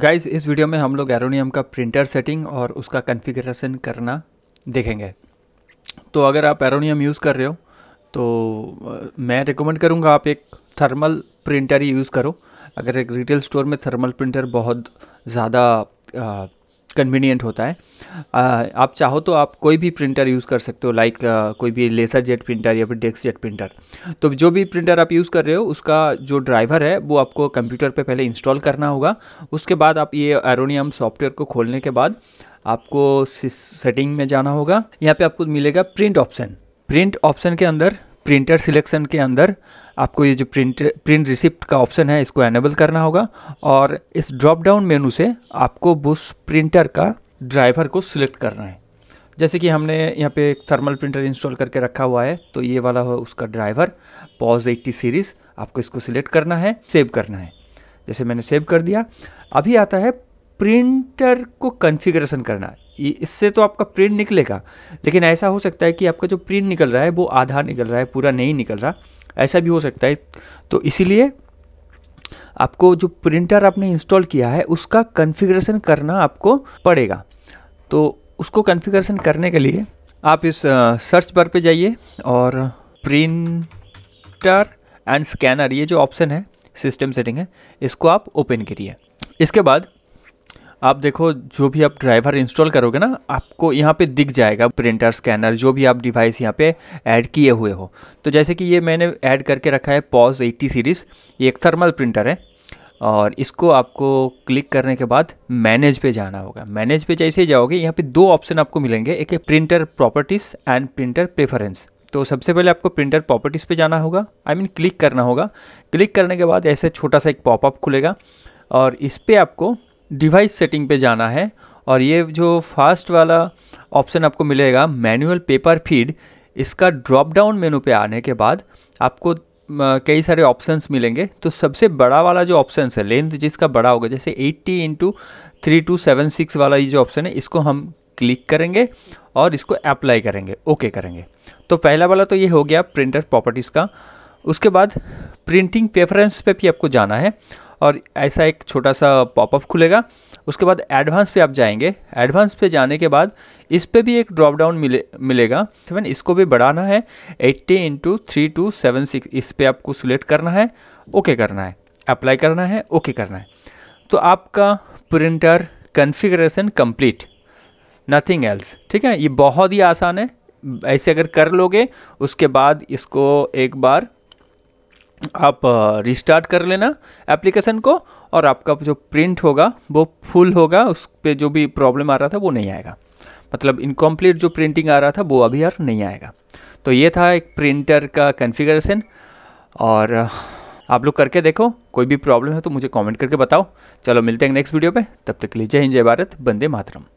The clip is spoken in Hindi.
गाइस इस वीडियो में हम लोग एरोनियम का प्रिंटर सेटिंग और उसका कन्फिग्रेशन करना देखेंगे तो अगर आप एरोनियम यूज़ कर रहे हो तो मैं रिकमेंड करूँगा आप एक थर्मल प्रिंटर ही यूज़ करो अगर एक रिटेल स्टोर में थर्मल प्रिंटर बहुत ज़्यादा कन्वीनियंट होता है आप चाहो तो आप कोई भी प्रिंटर यूज़ कर सकते हो लाइक कोई भी लेसर जेट प्रिंटर या फिर डेस्क जेट प्रिंटर तो जो भी प्रिंटर आप यूज़ कर रहे हो उसका जो ड्राइवर है वो आपको कंप्यूटर पे पहले इंस्टॉल करना होगा उसके बाद आप ये एरोनियम सॉफ्टवेयर को खोलने के बाद आपको सेटिंग में जाना होगा यहाँ पर आपको मिलेगा प्रिंट ऑप्शन प्रिंट ऑप्शन के अंदर प्रिंटर सिलेक्शन के अंदर आपको ये जो प्रिंट प्रिंट रिसिप्ट का ऑप्शन है इसको एनेबल करना होगा और इस ड्रॉप डाउन मेनू से आपको बुस प्रिंटर का ड्राइवर को सिलेक्ट करना है जैसे कि हमने यहाँ पे एक थर्मल प्रिंटर इंस्टॉल करके रखा हुआ है तो ये वाला हो उसका ड्राइवर पॉज 80 सीरीज़ आपको इसको सिलेक्ट करना है सेव करना है जैसे मैंने सेव कर दिया अभी आता है प्रिंटर को कन्फिग्रेशन करना इससे तो आपका प्रिंट निकलेगा लेकिन ऐसा हो सकता है कि आपका जो प्रिंट निकल रहा है वो आधा निकल रहा है पूरा नहीं निकल रहा ऐसा भी हो सकता है तो इसीलिए आपको जो प्रिंटर आपने इंस्टॉल किया है उसका कन्फिग्रेशन करना आपको पड़ेगा तो उसको कन्फिग्रेशन करने के लिए आप इस सर्च बार पे जाइए और प्रिंटर एंड स्कैनर ये जो ऑप्शन है सिस्टम सेटिंग है इसको आप ओपन करिए इसके बाद आप देखो जो भी आप ड्राइवर इंस्टॉल करोगे ना आपको यहाँ पे दिख जाएगा प्रिंटर स्कैनर जो भी आप डिवाइस यहाँ पे ऐड किए हुए हो तो जैसे कि ये मैंने ऐड करके रखा है पॉज 80 सीरीज़ ये एक थर्मल प्रिंटर है और इसको आपको क्लिक करने के बाद मैनेज पे जाना होगा मैनेज पे जैसे ही जाओगे यहाँ पर दो ऑप्शन आपको मिलेंगे एक है printer properties and printer preference तो सबसे पहले आपको प्रिंटर प्रॉपर्टीज़ पे जाना होगा I I mean mean, click करना होगा क्लिक करने के बाद ऐसे छोटा सा एक पॉपअप खुलेगा और इस पर आपको डिवाइस सेटिंग पे जाना है और ये जो फास्ट वाला ऑप्शन आपको मिलेगा मैनुअल पेपर फीड इसका ड्रॉप डाउन मेनू पे आने के बाद आपको कई सारे ऑप्शंस मिलेंगे तो सबसे बड़ा वाला जो ऑप्शन है लेंथ जिसका बड़ा होगा जैसे 80 into three two seven six वाला ये जो ऑप्शन है इसको हम क्लिक करेंगे और इसको अप्लाई करेंगे ओके करेंगे तो पहला वाला तो ये हो गया प्रिंटर प्रॉपर्टीज़ का उसके बाद प्रिंटिंग प्रेफरेंस पे भी आपको जाना है और ऐसा एक छोटा सा पॉपअप खुलेगा उसके बाद एडवांस पे आप जाएंगे एडवांस पे जाने के बाद इस पर भी एक ड्रॉप डाउन मिले मिलेगा सेवन इसको भी बढ़ाना है eighty into three two seven six इस पर आपको सिलेक्ट करना है ओके करना है अप्लाई करना है ओके करना है तो आपका printer configuration complete nothing else ठीक है ये बहुत ही आसान है ऐसे अगर कर लोगे उसके बाद इसको एक बार आप रिस्टार्ट कर लेना एप्लीकेशन को और आपका जो प्रिंट होगा वो फुल होगा उस पर जो भी प्रॉब्लम आ रहा था वो नहीं आएगा मतलब इनकम्प्लीट जो प्रिंटिंग आ रहा था वो अभी यार नहीं आएगा तो ये था एक प्रिंटर का कन्फिग्रेशन और आप लोग करके देखो कोई भी प्रॉब्लम है तो मुझे कमेंट करके बताओ चलो मिलते हैं नेक्स्ट वीडियो पे तब तक लीजिए जय हिंद जय भारत बंदे मातरम